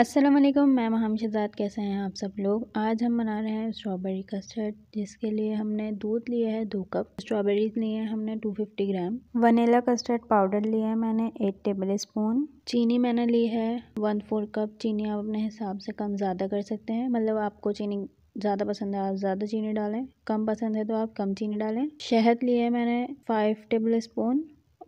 अस्सलाम वालेकुम मैं महम शहजाद कैसे हैं आप सब लोग आज हम बना रहे हैं स्ट्रॉबेरी कस्टर्ड जिसके लिए हमने दूध लिया है दो कप स्ट्रॉबेरीज लिए हैं हमने 250 ग्राम वनीला कस्टर्ड पाउडर लिया है मैंने एट टेबल स्पून चीनी मैंने ली है वन फोर कप चीनी आप अपने हिसाब से कम ज़्यादा कर सकते हैं मतलब आपको चीनी ज़्यादा पसंद है आप ज़्यादा चीनी डालें कम पसंद है तो आप कम चीनी डालें शहद लिए है मैंने फाइव टेबल स्पून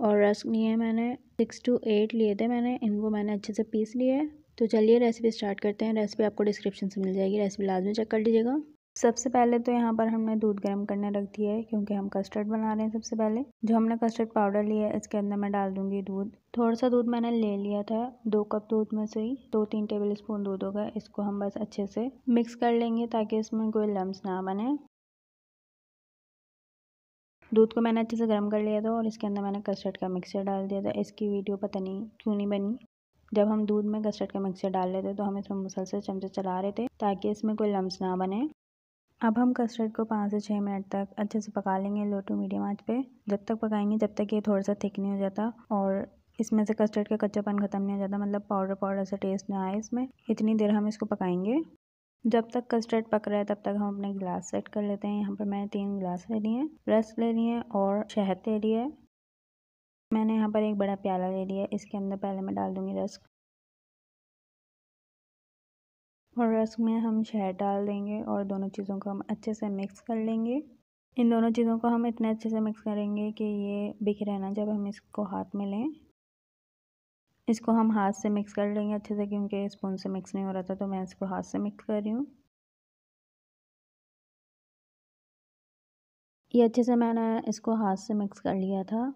और रस्क लिए मैंने सिक्स टू एट लिए थे मैंने इनको मैंने अच्छे से पीस लिए तो चलिए रेसिपी स्टार्ट करते हैं रेसिपी आपको डिस्क्रिप्शन से मिल जाएगी रेसिपी लाजमी चेक कर लीजिएगा सबसे पहले तो यहाँ पर हमने दूध गर्म करने रख दिया है क्योंकि हम कस्टर्ड बना रहे हैं सबसे पहले जो हमने कस्टर्ड पाउडर लिया है इसके अंदर मैं डाल दूंगी दूध थोड़ा सा दूध मैंने ले लिया था दो कप दूध में से ही दो तीन टेबल स्पून दूध होगा इसको हम बस अच्छे से मिक्स कर लेंगे ताकि इसमें कोई लम्स ना बने दूध को मैंने अच्छे से गर्म कर लिया था और इसके अंदर मैंने कस्टर्ड का मिक्सचर डाल दिया था इसकी वीडियो पता नहीं क्यों नहीं बनी जब हम दूध में कस्टर्ड का मिक्सचर डाल रहे थे तो हम इसमें मुसलसल चमचे चला रहे थे ताकि इसमें कोई लम्स ना बने अब हम कस्टर्ड को पाँच से छः मिनट तक अच्छे से पका लेंगे लो टू मीडियम आँच पे जब तक पकाएंगे जब तक ये थोड़ा सा थिक नहीं हो जाता और इसमें से कस्टर्ड का कच्चापन ख़त्म नहीं हो जाता मतलब पाउडर पाउडर सा टेस्ट ना आए इसमें इतनी देर हम इसको पकाएंगे जब तक कस्टर्ड पक रहा है तब तक हम अपने गिलास सेट कर लेते हैं यहाँ पर मैंने तीन गिलास ले लिए रस ले लिए और शहद ले लिए मैंने यहाँ पर एक बड़ा प्याला ले लिया इसके अंदर पहले मैं डाल दूँगी रस्क और रस्क में हम शहद डाल देंगे और दोनों चीज़ों को हम अच्छे से मिक्स कर लेंगे इन दोनों चीज़ों को हम इतने अच्छे से मिक्स करेंगे कि ये बिखरे ना जब हम इसको हाथ में लें इसको हम हाथ से मिक्स कर लेंगे अच्छे से क्योंकि स्पून से मिक्स नहीं हो रहा था तो मैं इसको हाथ से मिक्स कर रही हूँ ये अच्छे से मैंने इसको हाथ से मिक्स कर लिया था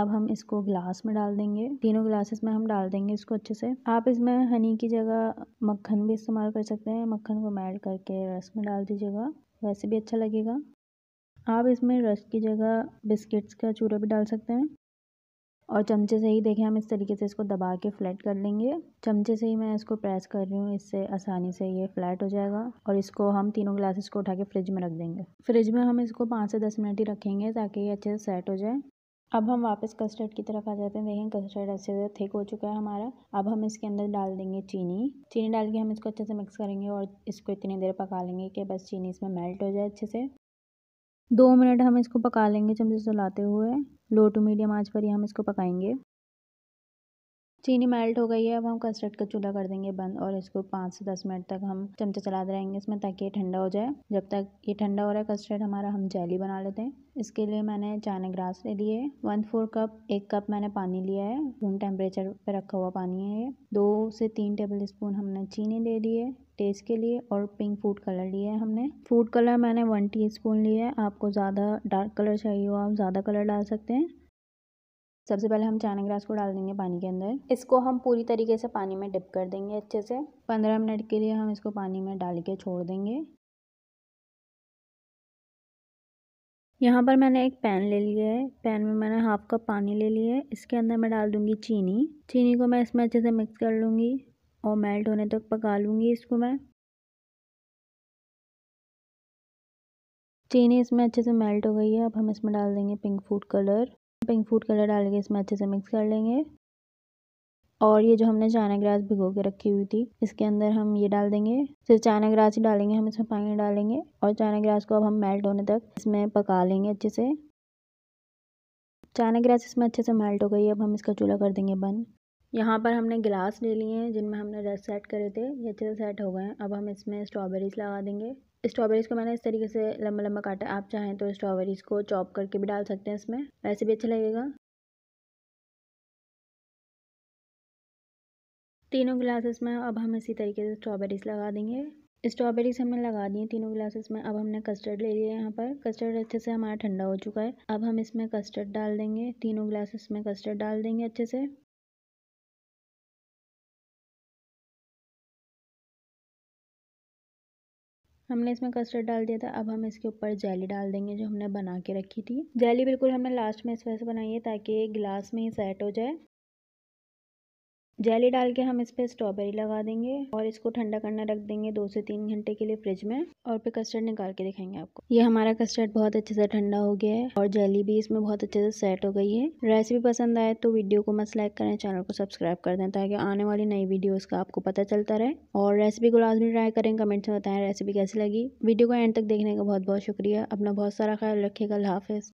अब हम इसको ग्लास में डाल देंगे तीनों ग्लासेस में हम डाल देंगे इसको अच्छे से आप इसमें हनी की जगह मक्खन भी इस्तेमाल कर सकते हैं मक्खन को मेल्ट करके रस में डाल दीजिएगा वैसे भी अच्छा लगेगा आप इसमें रस की जगह बिस्किट्स का चूरा भी डाल सकते हैं और चमचे से ही देखें हम इस तरीके से इसको दबा के फ्लैट कर लेंगे चमचे से ही मैं इसको प्रेस कर रही हूँ इससे आसानी से ये फ्लैट हो जाएगा और इसको हम तीनों ग्लासेस को उठा के फ्रिज में रख देंगे फ्रिज में हम इसको पाँच से दस मिनट ही रखेंगे ताकि ये अच्छे से सेट हो जाए अब हम वापस कस्टर्ड की तरफ आ जाते हैं देखें कस्टर्ड अच्छे से थिक हो चुका है हमारा अब हम इसके अंदर डाल देंगे चीनी चीनी डाल के हम इसको अच्छे से मिक्स करेंगे और इसको इतनी देर पका लेंगे कि बस चीनी इसमें मेल्ट हो जाए अच्छे से दो मिनट हम इसको पका लेंगे चमचे चलाते हुए लो टू मीडियम आँच पर ही हम इसको पकाएंगे चीनी मेल्ट हो गई है अब हम कस्टर्ड का चूल्हा कर देंगे बंद और इसको पाँच से दस मिनट तक हम चमचा चलाते रहेंगे इसमें ताकि ये ठंडा हो जाए जब तक ये ठंडा हो रहा है कस्टर्ड हमारा हम जैली बना लेते हैं इसके लिए मैंने चाइना ग्रास ले लिए वन फोर कप एक कप मैंने पानी लिया है रूम टेम्परेचर पर रखा हुआ पानी है ये दो से तीन टेबल स्पून हमने चीनी ले लिए है टेस्ट के लिए और पिंक फूड कलर लिया है हमने फूड कलर मैंने वन स्पून लिया है आपको ज़्यादा डार्क कलर चाहिए हो आप ज़्यादा कलर डाल सकते हैं सबसे पहले हम चाना ग्रास को डाल देंगे पानी के अंदर इसको हम पूरी तरीके से पानी में डिप कर देंगे अच्छे से पंद्रह मिनट के लिए हम इसको पानी में डाल के छोड़ देंगे यहाँ पर मैंने एक पैन ले लिया है पैन में मैंने हाफ कप पानी ले लिया है इसके अंदर मैं डाल दूंगी चीनी चीनी को मैं इसमें अच्छे से मिक्स कर लूँगी और मेल्ट होने तक पका लूँगी इसको मैं चीनी इसमें अच्छे से मेल्ट हो गई है अब हम इसमें डाल देंगे pink food colour pink food colour डाल के इसमें अच्छे से मिक्स कर लेंगे और ये जो हमने चाइना ग्रास भिगो के रखी हुई थी इसके अंदर हम ये डाल देंगे सिर्फ चाना ग्रास ही डालेंगे हम इसमें पानी डालेंगे और चाइना ग्रास को अब हम मेल्ट होने तक इसमें पका लेंगे अच्छे से चाइना ग्रास इसमें अच्छे से मेल्ट हो गई अब हम इसका चूल्हा कर देंगे बंद यहाँ पर हमने गिलास ले लिए हैं जिनमें हमने रस सेट करे थे ये अच्छे से सेट हो गए हैं अब हम इसमें स्ट्रॉबेरीज लगा देंगे स्ट्रॉबेरीज को मैंने इस तरीके से लंबा लंबा काटा आप चाहें तो स्ट्रॉबेरीज को चॉप करके भी डाल सकते हैं इसमें वैसे भी अच्छा लगेगा तीनों ग्लासेस में अब हम इसी तरीके से स्ट्रॉबेरीज लगा देंगे स्ट्रॉबेरीज हमने लगा दी है तीनों ग्लासेस में अब हमने कस्टर्ड ले लिया है यहाँ पर कस्टर्ड अच्छे से हमारा ठंडा हो चुका है अब हम इसमें कस्टर्ड डाल देंगे तीनों ग्लासेस में कस्टर्ड डाल देंगे अच्छे से हमने इसमें कस्टर्ड डाल दिया था अब हम इसके ऊपर जैली डाल देंगे जो हमने बना के रखी थी जैली बिल्कुल हमने लास्ट में इस वजह से बनाई है ताकि गिलास में ही सेट हो जाए जेली डाल के हम इस पर स्ट्रॉबेरी लगा देंगे और इसको ठंडा करना रख देंगे दो से तीन घंटे के लिए फ्रिज में और फिर कस्टर्ड निकाल के दिखाएंगे आपको ये हमारा कस्टर्ड बहुत अच्छे से ठंडा हो गया है और जेली भी इसमें बहुत अच्छे से सेट हो गई है रेसिपी पसंद आए तो वीडियो को मस्त लाइक करें चैनल को सब्सक्राइब कर दें ताकि आने वाली नई वीडियोज़ का आपको पता चलता रहे और रेसिपी को लाजमी ट्राई करें कमेंट्स में बताएं रेसिपी कैसी लगी वीडियो को एंड तक देखने का बहुत बहुत शुक्रिया अपना बहुत सारा ख्याल रखिएगा हाफिज़